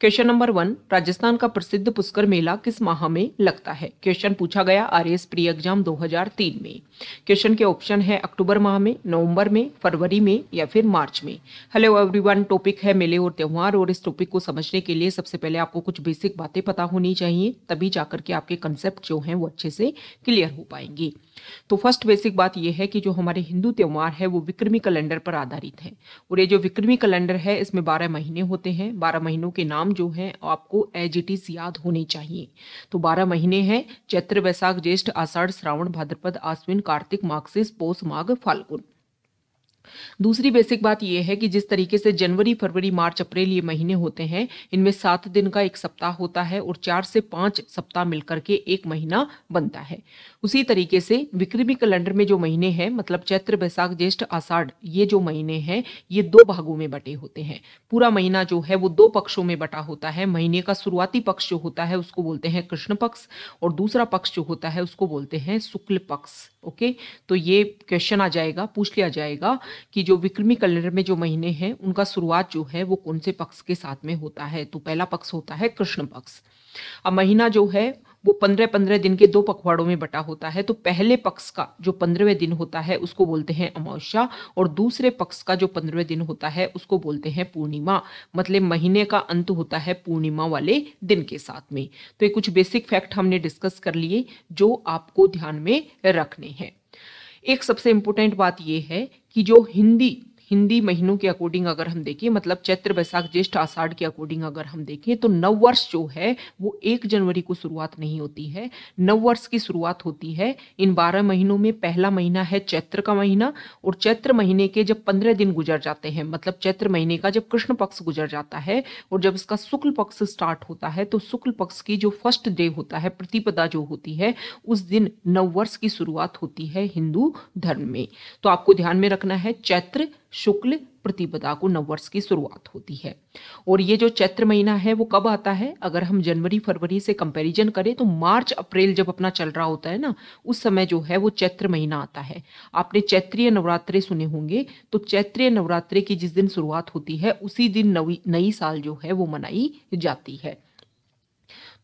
Question number one Rajasthan का प्रसिद्ध पुष्कर मेला किस माह में लगता है क्वेश्चन पूछा गया आर एस प्री एग्जाम 2003 में क्वेश्चन के ऑप्शन है अक्टूबर माह में नवंबर में फरवरी में या फिर मार्च में हेलो एवरीवन टॉपिक है मेले और त्यौहार और इस टॉपिक को समझने के लिए सबसे पहले आपको कुछ बेसिक बातें पता होनी चाहिए तभी जाकर के आपके कंसेप्ट जो हैं वो अच्छे से क्लियर हो पाएंगे तो फर्स्ट बेसिक बात यह है कि जो हमारे हिंदू त्यौहार है वो विक्रमी कैलेंडर पर आधारित है और ये जो विक्रमी कैलेंडर है इसमें बारह महीने होते हैं बारह महीनों के नाम जो हैं आपको एज इट इज़ याद होने चाहिए तो बारह महीने हैं चैत्र वैसाख ज्येष्ठ आषाढ़ श्रावण भाद्रपद आश्विन कार्तिक मार्क्सिस पोष माघ फाल्गुन दूसरी बेसिक बात यह है कि जिस तरीके से जनवरी फरवरी मार्च अप्रैल ये महीने होते हैं इनमें सात दिन का एक सप्ताह होता है और चार से पांच सप्ताह मिलकर के एक महीना बनता है उसी तरीके से विक्रमी कैलेंडर में जो महीने हैं मतलब चैत्र बैसाख ज्येष्ठ आषाढ़ ये जो महीने हैं ये दो भागों में बटे होते हैं पूरा महीना जो है वो दो पक्षों में बटा होता है महीने का शुरुआती पक्ष जो होता है उसको बोलते हैं कृष्ण पक्ष और दूसरा पक्ष जो होता है उसको बोलते हैं शुक्ल पक्ष ओके तो ये क्वेश्चन आ जाएगा पूछ लिया जाएगा कि जो विक्रमी कैलेंडर में जो महीने हैं उनका शुरुआत जो है वो कौन से पक्ष के साथ में होता है तो पहला पक्ष होता है कृष्ण पक्ष अब महीना जो है वो पंद्रह पंद्रह दिन के दो पखवाड़ों में बटा होता है तो पहले पक्ष का जो पंद्रहवें दिन होता है उसको बोलते हैं अमावस्या और दूसरे पक्ष का जो पंद्रहवें दिन होता है उसको बोलते हैं पूर्णिमा मतलब महीने का अंत होता है पूर्णिमा वाले दिन के साथ में तो ये कुछ बेसिक फैक्ट हमने डिस्कस कर लिए जो आपको ध्यान में रखने हैं एक सबसे इम्पोर्टेंट बात यह है कि जो हिंदी हिंदी महीनों के अकॉर्डिंग अगर हम देखें मतलब चैत्र बैसाख ज्येष्ठ आषाढ़ के अकॉर्डिंग अगर हम देखें तो नव वर्ष जो है वो एक जनवरी को शुरुआत नहीं होती है नव वर्ष की शुरुआत होती है इन बारह महीनों में पहला महीना है चैत्र का महीना और चैत्र महीने के जब पंद्रह दिन गुजर जाते हैं मतलब चैत्र महीने का जब कृष्ण पक्ष गुजर जाता है और जब इसका शुक्ल पक्ष स्टार्ट होता है तो शुक्ल पक्ष की जो फर्स्ट डे होता है प्रतिपदा जो होती है उस दिन नववर्ष की शुरुआत होती है हिंदू धर्म में तो आपको ध्यान में रखना है चैत्र शुक्ल प्रतिपदा को नववर्ष की शुरुआत होती है और ये जो चैत्र महीना है वो कब आता है अगर हम जनवरी फरवरी से कंपैरिजन करें तो मार्च अप्रैल जब अपना चल रहा होता है ना उस समय जो है वो चैत्र महीना आता है आपने चैत्रीय नवरात्रे सुने होंगे तो चैत्रीय नवरात्रे की जिस दिन शुरुआत होती है उसी दिन नवी नई साल जो है वो मनाई जाती है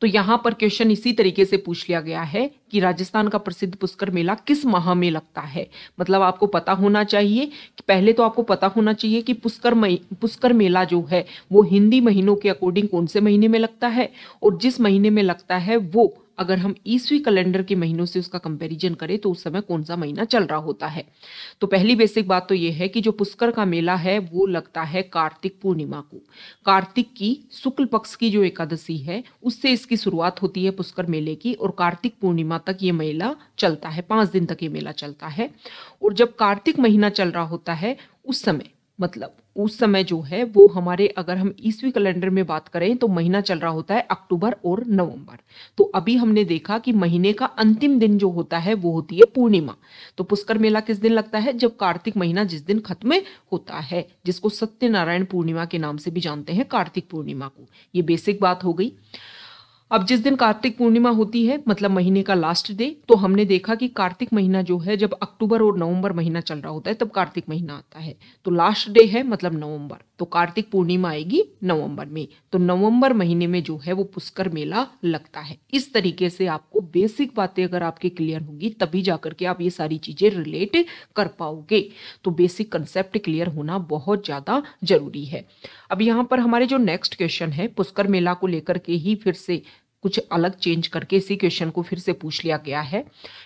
तो यहाँ पर क्वेश्चन इसी तरीके से पूछ लिया गया है कि राजस्थान का प्रसिद्ध पुष्कर मेला किस माह में लगता है मतलब आपको पता होना चाहिए कि पहले तो आपको पता होना चाहिए कि पुष्कर पुष्कर मेला जो है वो हिंदी महीनों के अकॉर्डिंग कौन से महीने में लगता है और जिस महीने में लगता है वो अगर हम ईस्वी कैलेंडर के महीनों से उसका कंपैरिजन करें तो उस समय कौन सा महीना चल रहा होता है तो पहली बेसिक बात तो यह है कि जो पुष्कर का मेला है वो लगता है कार्तिक पूर्णिमा को कार्तिक की शुक्ल पक्ष की जो एकादशी है उससे इसकी शुरुआत होती है पुष्कर मेले की और कार्तिक पूर्णिमा तक ये मेला चलता है पाँच दिन तक ये मेला चलता है और जब कार्तिक महीना चल रहा होता है उस समय मतलब उस समय जो है वो हमारे अगर हम ईस्वी कैलेंडर में बात करें तो महीना चल रहा होता है अक्टूबर और नवंबर तो अभी हमने देखा कि महीने का अंतिम दिन जो होता है वो होती है पूर्णिमा तो पुष्कर मेला किस दिन लगता है जब कार्तिक महीना जिस दिन खत्म होता है जिसको सत्यनारायण पूर्णिमा के नाम से भी जानते हैं कार्तिक पूर्णिमा को ये बेसिक बात हो गई अब जिस दिन कार्तिक पूर्णिमा होती है मतलब महीने का लास्ट डे तो हमने देखा कि कार्तिक महीना जो है जब अक्टूबर और नवंबर महीना चल रहा होता है तब कार्तिक महीना आता है तो लास्ट डे है मतलब नवंबर तो कार्तिक पूर्णिमा आएगी नवंबर में तो नवंबर महीने में जो है वो पुष्कर मेला लगता है इस तरीके से आपको बेसिक बातें अगर आपके क्लियर होंगी तभी जाकर के आप ये सारी चीज़ें रिलेट कर पाओगे तो बेसिक कंसेप्ट क्लियर होना बहुत ज़्यादा जरूरी है अब यहाँ पर हमारे जो नेक्स्ट क्वेश्चन है पुष्कर मेला को लेकर के ही फिर से कुछ अलग चेंज करके इसी क्वेश्चन को फिर से पूछ लिया गया है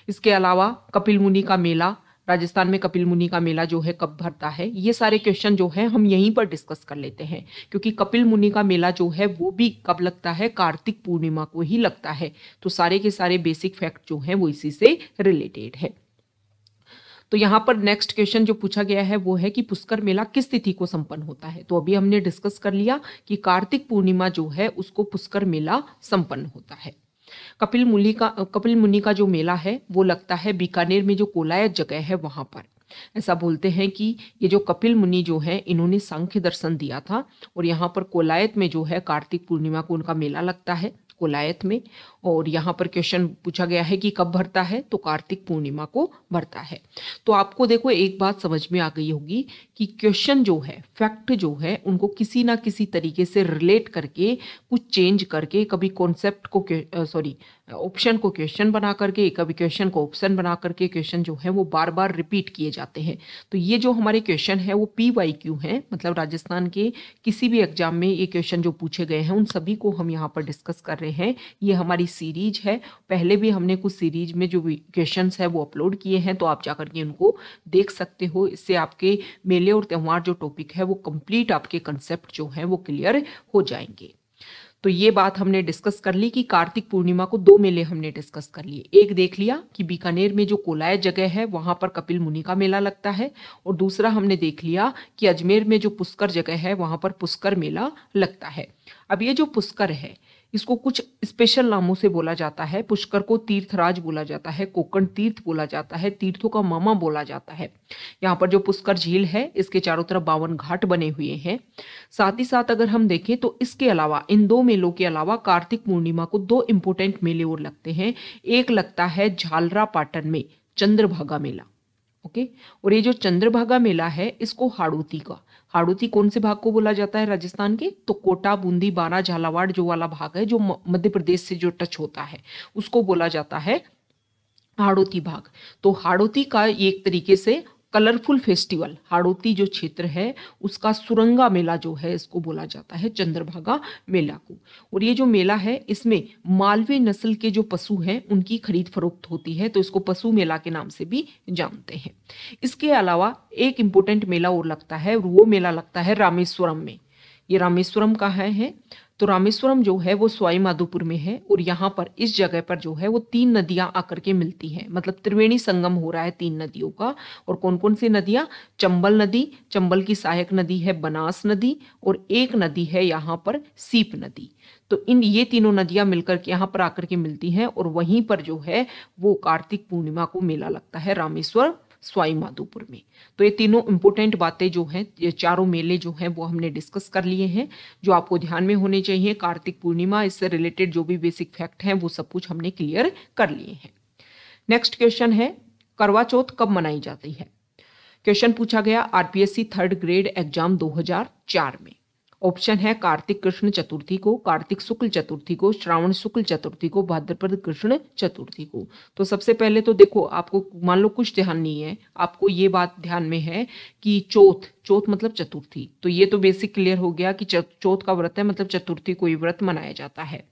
इसके अलावा कपिल मुनि का मेला राजस्थान में कपिल मुनि का मेला जो है कब भरता है ये सारे क्वेश्चन जो है हम यहीं पर डिस्कस कर लेते हैं क्योंकि कपिल मुनि का मेला जो है वो भी कब लगता है कार्तिक पूर्णिमा को ही लगता है तो सारे के सारे बेसिक फैक्ट जो है वो इसी से रिलेटेड है तो यहाँ पर नेक्स्ट क्वेश्चन जो पूछा गया है वो है कि पुष्कर मेला किस तिथि को संपन्न होता है तो अभी हमने डिस्कस कर लिया कि कार्तिक पूर्णिमा जो है उसको पुष्कर मेला संपन्न होता है कपिल मुनि का कपिल मुनि का जो मेला है वो लगता है बीकानेर में जो कोलायत जगह है वहाँ पर ऐसा बोलते हैं कि ये जो कपिल मुनि जो है इन्होंने सांख्य दर्शन दिया था और यहाँ पर कोलायत में जो है कार्तिक पूर्णिमा को उनका मेला लगता है कोलायत में और यहाँ पर क्वेश्चन पूछा गया है कि कब भरता है तो कार्तिक पूर्णिमा को भरता है तो आपको देखो एक बात समझ में आ गई होगी कि क्वेश्चन जो है फैक्ट जो है उनको किसी ना किसी तरीके से रिलेट करके कुछ चेंज करके कभी कॉन्सेप्ट को सॉरी ऑप्शन को क्वेश्चन बना करके कभी क्वेश्चन को ऑप्शन बना करके क्वेश्चन जो है वो बार बार रिपीट किए जाते हैं तो ये जो हमारे क्वेश्चन है वो पी वाई क्यू हैं मतलब राजस्थान के किसी भी एग्जाम में ये क्वेश्चन जो पूछे गए हैं उन सभी को हम यहाँ पर डिस्कस कर रहे हैं ये हमारी सीरीज है पहले भी हमने कुछ सीरीज में जो क्वेश्चन है वो अपलोड किए हैं तो आप जाकर के उनको देख सकते हो इससे आपके मेले और त्यौहार जो टॉपिक है वो कंप्लीट आपके कंसेप्ट जो हैं वो क्लियर हो जाएंगे तो ये बात हमने डिस्कस कर ली कि कार्तिक पूर्णिमा को दो मेले हमने डिस्कस कर लिए एक देख लिया कि बीकानेर में जो कोलाय जगह है वहाँ पर कपिल मुनि का मेला लगता है और दूसरा हमने देख लिया कि अजमेर में जो पुष्कर जगह है वहाँ पर पुष्कर मेला लगता है अब ये जो पुष्कर है इसको कुछ स्पेशल नामों से बोला जाता है पुष्कर को तीर्थराज बोला जाता है कोकण तीर्थ बोला जाता है तीर्थों का मामा बोला जाता है यहाँ पर जो पुष्कर झील है इसके चारों तरफ बावन घाट बने हुए हैं साथ ही साथ अगर हम देखें तो इसके अलावा इन दो मेलों के अलावा कार्तिक पूर्णिमा को दो इम्पोर्टेंट मेले और लगते हैं एक लगता है झालरा पाटन में चंद्रभागा मेला ओके और ये जो चंद्रभागा मेला है इसको हाड़ोती का हाड़ोती कौन से भाग को बोला जाता है राजस्थान के तो कोटा बूंदी बारा झालावाड़ जो वाला भाग है जो मध्य प्रदेश से जो टच होता है उसको बोला जाता है हाड़ोती भाग तो हाड़ोती का एक तरीके से कलरफुल फेस्टिवल हाड़ोती जो क्षेत्र है उसका सुरंगा मेला जो है इसको बोला जाता है चंद्रभागा मेला को और ये जो मेला है इसमें मालवे नस्ल के जो पशु हैं उनकी खरीद फरोख्त होती है तो इसको पशु मेला के नाम से भी जानते हैं इसके अलावा एक इम्पोर्टेंट मेला और लगता है वो मेला लगता है रामेश्वरम में ये रामेश्वरम का है, है तो रामेश्वरम जो है वो स्वाई माधोपुर में है और यहाँ पर इस जगह पर जो है वो तीन नदियां आकर के मिलती हैं मतलब त्रिवेणी संगम हो रहा है तीन नदियों का और कौन कौन सी नदियां चंबल नदी चंबल की सहायक नदी है बनास नदी और एक नदी है यहाँ पर सीप नदी तो इन ये तीनों नदियां मिलकर के यहाँ पर आकर के मिलती हैं और वहीं पर जो है वो कार्तिक पूर्णिमा को मेला लगता है रामेश्वर स्वाई माधोपुर में तो ये तीनों इम्पोर्टेंट बातें जो हैं ये चारों मेले जो हैं वो हमने डिस्कस कर लिए हैं जो आपको ध्यान में होने चाहिए कार्तिक पूर्णिमा इससे रिलेटेड जो भी बेसिक फैक्ट हैं वो सब कुछ हमने क्लियर कर लिए हैं नेक्स्ट क्वेश्चन है करवा चौथ कब मनाई जाती है क्वेश्चन पूछा गया आरपीएससी थर्ड ग्रेड एग्जाम 2004 में ऑप्शन है कार्तिक कृष्ण चतुर्थी को कार्तिक शुक्ल चतुर्थी को श्रावण शुक्ल चतुर्थी को भाद्रपद कृष्ण चतुर्थी को तो सबसे पहले तो देखो आपको मान लो कुछ ध्यान नहीं है आपको ये बात ध्यान में है कि चौथ चौथ मतलब चतुर्थी तो ये तो बेसिक क्लियर हो गया कि चौथ का व्रत है मतलब चतुर्थी को ये व्रत मनाया जाता है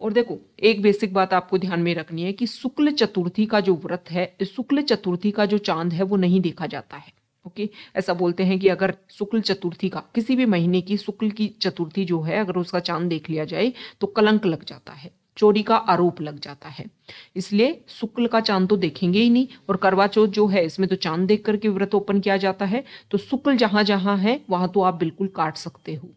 और देखो एक बेसिक बात आपको ध्यान में रखनी है कि शुक्ल चतुर्थी का जो व्रत है शुक्ल चतुर्थी का जो चांद है वो नहीं देखा जाता है ओके okay? ऐसा बोलते हैं कि अगर शुक्ल चतुर्थी का किसी भी महीने की शुक्ल की चतुर्थी जो है अगर उसका चांद देख लिया जाए तो कलंक लग जाता है चोरी का आरोप लग जाता है इसलिए शुक्ल का चांद तो देखेंगे ही नहीं और करवा चौथ जो है इसमें तो चांद देख करके व्रत ओपन किया जाता है तो शुक्ल जहां जहां है वहां तो आप बिल्कुल काट सकते हो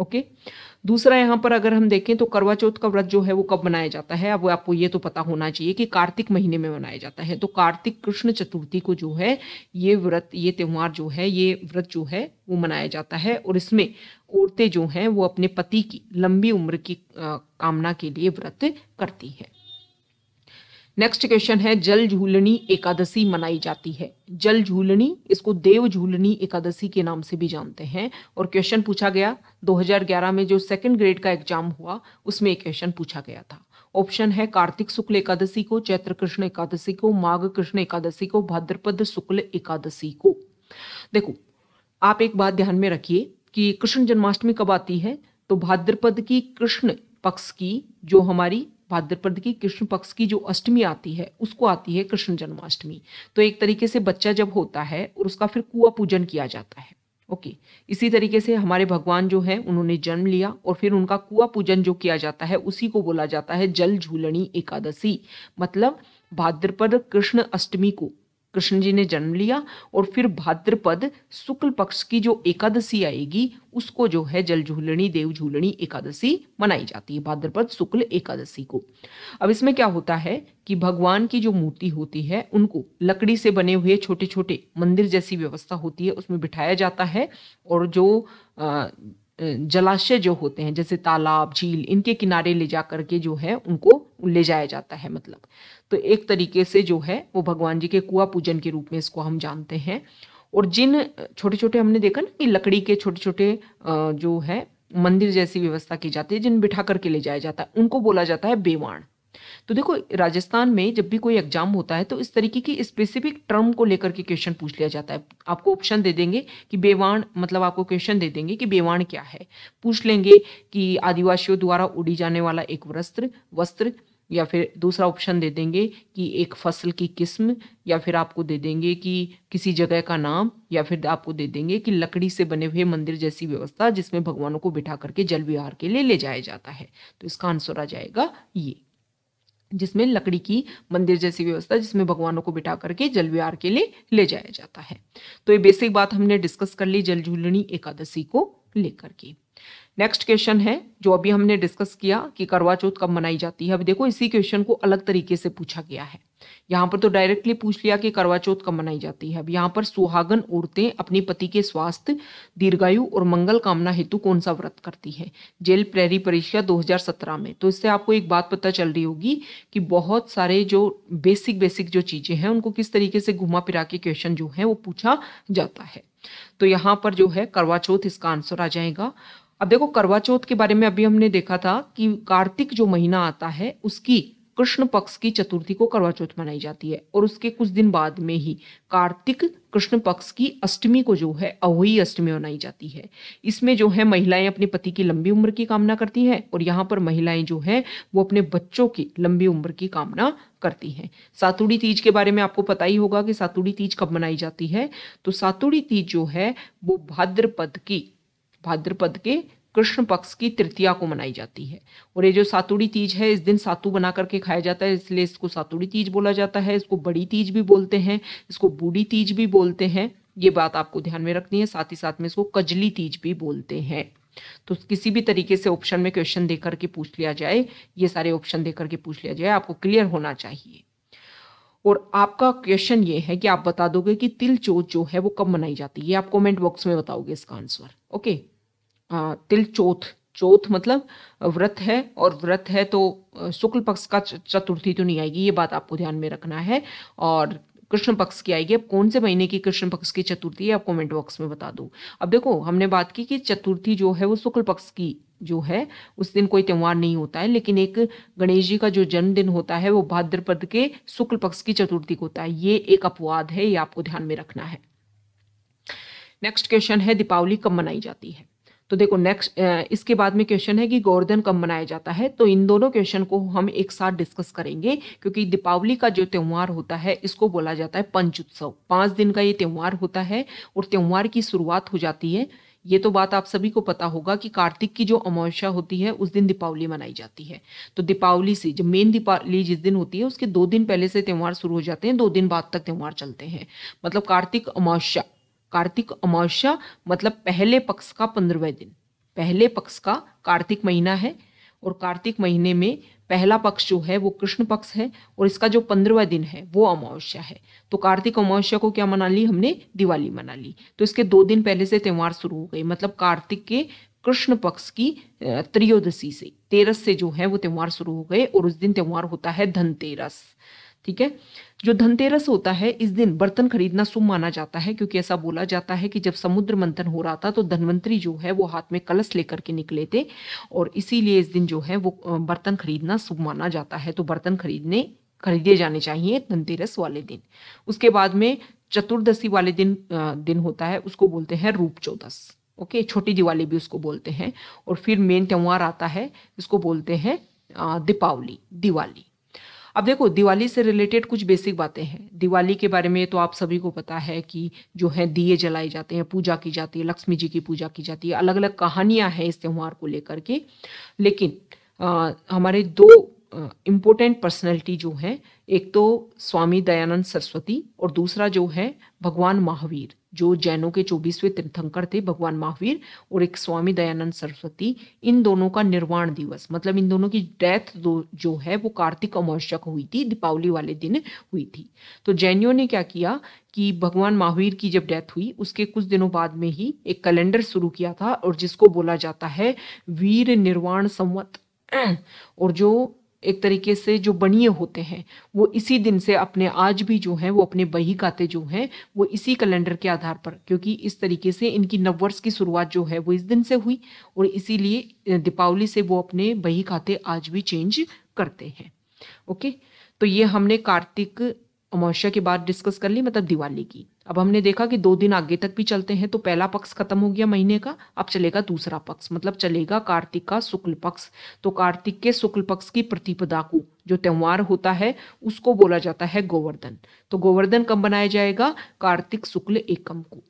ओके okay? दूसरा यहाँ पर अगर हम देखें तो करवा चौथ का व्रत जो है वो कब मनाया जाता है अब आपको ये तो पता होना चाहिए कि कार्तिक महीने में मनाया जाता है तो कार्तिक कृष्ण चतुर्थी को जो है ये व्रत ये त्यौहार जो है ये व्रत जो है वो मनाया जाता है और इसमें औरतें जो हैं वो अपने पति की लंबी उम्र की कामना के लिए व्रत करती हैं नेक्स्ट क्वेश्चन है जल झूलनी एकादशी मनाई जाती है जल झूलनी इसको देव झूलनी एकादशी के नाम से भी जानते हैं और क्वेश्चन पूछा गया 2011 में जो सेकंड ग्रेड का एग्जाम हुआ उसमें एक क्वेश्चन पूछा गया था ऑप्शन है कार्तिक शुक्ल एकादशी को चैत्र कृष्ण एकादशी को माघ कृष्ण एकादशी को भाद्रपद शुक्ल एकादशी को देखो आप एक बात ध्यान में रखिए कि कृष्ण जन्माष्टमी कब आती है तो भाद्रपद की कृष्ण पक्ष की जो हमारी भाद्रपद की कृष्ण पक्ष की जो अष्टमी आती है उसको आती है कृष्ण जन्माष्टमी तो एक तरीके से बच्चा जब होता है और उसका फिर कुआ पूजन किया जाता है ओके इसी तरीके से हमारे भगवान जो है उन्होंने जन्म लिया और फिर उनका कुआ पूजन जो किया जाता है उसी को बोला जाता है जल झूलनी एकादशी मतलब भाद्रपद कृष्ण अष्टमी को कृष्ण जी ने जन्म लिया और फिर भाद्रपद शुक्ल पक्ष की जो एकादशी आएगी उसको जो है जल झूलनी देव झूलनी एकादशी मनाई जाती है भाद्रपद शुक्ल एकादशी को अब इसमें क्या होता है कि भगवान की जो मूर्ति होती है उनको लकड़ी से बने हुए छोटे छोटे मंदिर जैसी व्यवस्था होती है उसमें बिठाया जाता है और जो आ, जलाशय जो होते हैं जैसे तालाब झील इनके किनारे ले जा करके जो है उनको ले जाया जाता है मतलब तो एक तरीके से जो है वो भगवान जी के कुआ पूजन के रूप में इसको हम जानते हैं और जिन छोटे छोटे हमने देखा ना कि लकड़ी के छोटे छोटे जो है मंदिर जैसी व्यवस्था की जाती है जिन बिठा करके ले जाया जाता है उनको बोला जाता है बेवाण तो देखो राजस्थान में जब भी कोई एग्जाम होता है तो इस तरीके की स्पेसिफिक टर्म को लेकर के क्वेश्चन पूछ लिया जाता है आपको ऑप्शन दे देंगे कि बेवाण मतलब आपको क्वेश्चन दे देंगे कि बेवाण क्या है पूछ लेंगे कि आदिवासियों द्वारा उड़ी जाने वाला एक वस्त्र वस्त्र या फिर दूसरा ऑप्शन दे देंगे कि एक फसल की किस्म या फिर आपको दे देंगे कि किसी जगह का नाम या फिर आपको दे देंगे कि लकड़ी से बने हुए मंदिर जैसी व्यवस्था जिसमें भगवानों को बिठा करके जल विहार के लिए ले जाया जाता है तो इसका आंसर आ जाएगा ये जिसमें लकड़ी की मंदिर जैसी व्यवस्था जिसमें भगवानों को बिठा करके जल विहार के लिए ले जाया जाता है तो ये बेसिक बात हमने डिस्कस कर ली जल झूलनी एकादशी को लेकर के नेक्स्ट क्वेश्चन है जो अभी हमने डिस्कस किया कि करवा चौथ कब मनाई जाती है अब देखो इसी क्वेश्चन को अलग तरीके से पूछा गया है यहाँ पर तो डायरेक्टली पूछ लिया कि करवा चौथ कब मनाई जाती है अब यहाँ पर सुहागन औरतें अपने पति के स्वास्थ्य दीर्घायु और मंगल कामना हेतु कौन सा व्रत करती है जेल प्रेरी परीक्षा 2017 में तो इससे आपको एक बात पता चल रही होगी कि बहुत सारे जो बेसिक बेसिक जो चीज़ें हैं उनको किस तरीके से घुमा फिरा के क्वेश्चन जो है वो पूछा जाता है तो यहाँ पर जो है करवा चौथ इसका आंसर आ जाएगा अब देखो करवा चौथ के बारे में अभी हमने देखा था कि कार्तिक जो महीना आता है उसकी कृष्ण पक्ष की चतुर्थी को करवा चौथ मनाई जाती है और उसके कुछ दिन बाद में ही कार्तिक कृष्ण पक्ष की अष्टमी को जो है अहोई अष्टमी मनाई जाती है इसमें जो है महिलाएं अपने पति की लंबी उम्र की कामना करती हैं और यहाँ पर महिलाएं जो है वो अपने बच्चों की लंबी उम्र की कामना करती हैं सातुड़ी तीज के बारे में आपको पता ही होगा कि सातुड़ी तीज कब मनाई जाती है तो सातुड़ी तीज जो है वो भाद्रपद की भाद्रपद के कृष्ण पक्ष की तृतीया को मनाई जाती है और ये जो सातुड़ी तीज है इस दिन सातु बना करके खाया जाता है इसलिए इसको सातुड़ी तीज बोला जाता है इसको बड़ी तीज भी बोलते हैं इसको बूढ़ी तीज भी बोलते हैं ये बात आपको ध्यान में रखनी है साथ ही साथ में इसको कजली तीज भी बोलते हैं तो किसी भी तरीके से ऑप्शन में क्वेश्चन देकर के पूछ लिया जाए ये सारे ऑप्शन दे करके पूछ लिया जाए आपको क्लियर होना चाहिए और आपका क्वेश्चन ये है कि आप बता दोगे कि तिल चोत जो है वो कब मनाई जाती है आप कमेंट बॉक्स में बताओगे इसका आंसर ओके तिल चौथ चौथ मतलब व्रत है और व्रत है तो शुक्ल पक्ष का चतुर्थी तो नहीं आएगी ये बात आपको ध्यान में रखना है और कृष्ण पक्ष की आएगी अब कौन से महीने की कृष्ण पक्ष की चतुर्थी है आप कमेंट बॉक्स में बता दो अब देखो हमने बात की कि चतुर्थी जो है वो शुक्ल पक्ष की जो है उस दिन कोई त्यौहार नहीं होता है लेकिन एक गणेश जी का जो जन्मदिन होता है वो भाद्रपद के शुक्ल पक्ष की चतुर्थी को होता है ये एक अपवाद है ये आपको ध्यान में रखना है नेक्स्ट क्वेश्चन है दीपावली कब मनाई जाती है तो देखो नेक्स्ट इसके बाद में क्वेश्चन है कि गोवर्धन कब मनाया जाता है तो इन दोनों क्वेश्चन को हम एक साथ डिस्कस करेंगे क्योंकि दीपावली का जो त्यौहार होता है इसको बोला जाता है पंच उत्सव पाँच दिन का ये त्यौहार होता है और त्यौहार की शुरुआत हो जाती है ये तो बात आप सभी को पता होगा कि कार्तिक की जो अमावस्या होती है उस दिन दीपावली मनाई जाती है तो दीपावली से जब मेन दीपावली जिस दिन होती है उसके दो दिन पहले से त्यौहार शुरू हो जाते हैं दो दिन बाद तक त्यौहार चलते हैं मतलब कार्तिक अमावस्या कार्तिक अमावस्या मतलब पहले पक्ष का पंद्रहवें दिन पहले पक्ष का कार्तिक महीना है और कार्तिक महीने में पहला पक्ष जो है वो कृष्ण पक्ष है और इसका जो पंद्रहवा दिन है वो अमावस्या है तो कार्तिक अमावस्या को क्या मना ली हमने दिवाली मना ली तो इसके दो दिन पहले से त्यौहार शुरू हो गए मतलब कार्तिक के कृष्ण पक्ष की त्रियोदशी से तेरस से जो है वो त्यौहार शुरू हो गए और उस दिन त्यौहार होता है धनतेरस ठीक है जो धनतेरस होता है इस दिन बर्तन खरीदना शुभ माना जाता है क्योंकि ऐसा बोला जाता है कि जब समुद्र मंथन हो रहा था तो धनवंतरी जो है वो हाथ में कलश लेकर के निकले थे और इसीलिए इस दिन जो है वो बर्तन खरीदना शुभ माना जाता है तो बर्तन खरीदने खरीदे जाने चाहिए धनतेरस वाले दिन उसके बाद में चतुर्दशी वाले दिन दिन होता है उसको बोलते हैं रूप चौदस ओके छोटी दिवाली भी उसको बोलते हैं और फिर मेन त्यौहार आता है इसको बोलते हैं दीपावली दिवाली अब देखो दिवाली से रिलेटेड कुछ बेसिक बातें हैं दिवाली के बारे में तो आप सभी को पता है कि जो है दिए जलाए जाते हैं पूजा की जाती है लक्ष्मी जी की पूजा की जाती है अलग अलग कहानियां हैं इस त्यौहार को लेकर के लेकिन आ, हमारे दो इम्पोर्टेंट पर्सनैलिटी जो है एक तो स्वामी दयानंद सरस्वती और दूसरा जो है भगवान महावीर जो जैनों के चौबीसवें तीर्थंकर थे भगवान महावीर और एक स्वामी दयानंद सरस्वती इन दोनों का निर्वाण दिवस मतलब इन दोनों की डेथ दो जो है वो कार्तिक अमावस्या को हुई थी दीपावली वाले दिन हुई थी तो जैनियों ने क्या किया कि भगवान महावीर की जब डेथ हुई उसके कुछ दिनों बाद में ही एक कैलेंडर शुरू किया था और जिसको बोला जाता है वीर निर्वाण संवत और जो एक तरीके से जो बनिए होते हैं वो इसी दिन से अपने आज भी जो हैं वो अपने बही काते जो हैं वो इसी कैलेंडर के आधार पर क्योंकि इस तरीके से इनकी नववर्ष की शुरुआत जो है वो इस दिन से हुई और इसीलिए दीपावली से वो अपने बही खाते आज भी चेंज करते हैं ओके तो ये हमने कार्तिक अमावस्या के बाद डिस्कस कर ली मतलब दिवाली की अब हमने देखा कि दो दिन आगे तक भी चलते हैं तो पहला पक्ष खत्म हो गया महीने का अब चलेगा दूसरा पक्ष मतलब चलेगा कार्तिक का शुक्ल पक्ष तो कार्तिक के शुक्ल पक्ष की प्रतिपदा को जो त्यौहार होता है उसको बोला जाता है गोवर्धन तो गोवर्धन कब बनाया जाएगा कार्तिक शुक्ल एकम को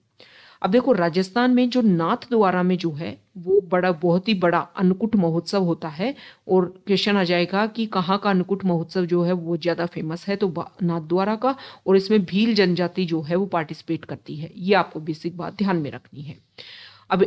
अब देखो राजस्थान में जो नाथ द्वारा में जो है वो बड़ा बहुत ही बड़ा अन्नकूट महोत्सव होता है और क्वेश्चन आ जाएगा कि कहाँ का अन्नकूट महोत्सव जो है वो ज़्यादा फेमस है तो नाथ द्वारा का और इसमें भील जनजाति जो है वो पार्टिसिपेट करती है ये आपको बेसिक बात ध्यान में रखनी है अब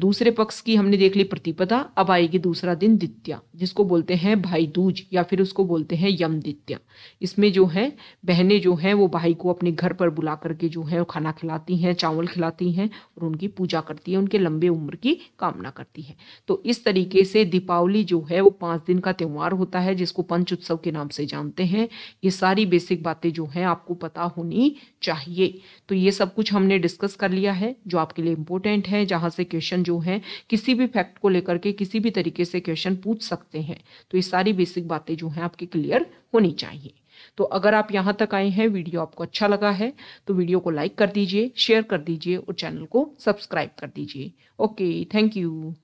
दूसरे पक्ष की हमने देख ली प्रतिपदा अब आएगी दूसरा दिन दित्या जिसको बोलते हैं भाई दूज या फिर उसको बोलते हैं यम दित्या इसमें जो है बहनें जो हैं वो भाई को अपने घर पर बुला करके जो है खाना खिलाती हैं चावल खिलाती हैं और उनकी पूजा करती है उनके लंबे उम्र की कामना करती है तो इस तरीके से दीपावली जो है वो पाँच दिन का त्यौहार होता है जिसको पंच उत्सव के नाम से जानते हैं ये सारी बेसिक बातें जो हैं आपको पता होनी चाहिए तो ये सब कुछ हमने डिस्कस कर लिया है जो आपके लिए इम्पोर्टेंट है जहाँ से क्वेश्चन जो है किसी भी फैक्ट को लेकर के किसी भी तरीके से क्वेश्चन पूछ सकते हैं तो ये सारी बेसिक बातें जो हैं आपकी क्लियर होनी चाहिए तो अगर आप यहाँ तक आए हैं वीडियो आपको अच्छा लगा है तो वीडियो को लाइक कर दीजिए शेयर कर दीजिए और चैनल को सब्सक्राइब कर दीजिए ओके थैंक यू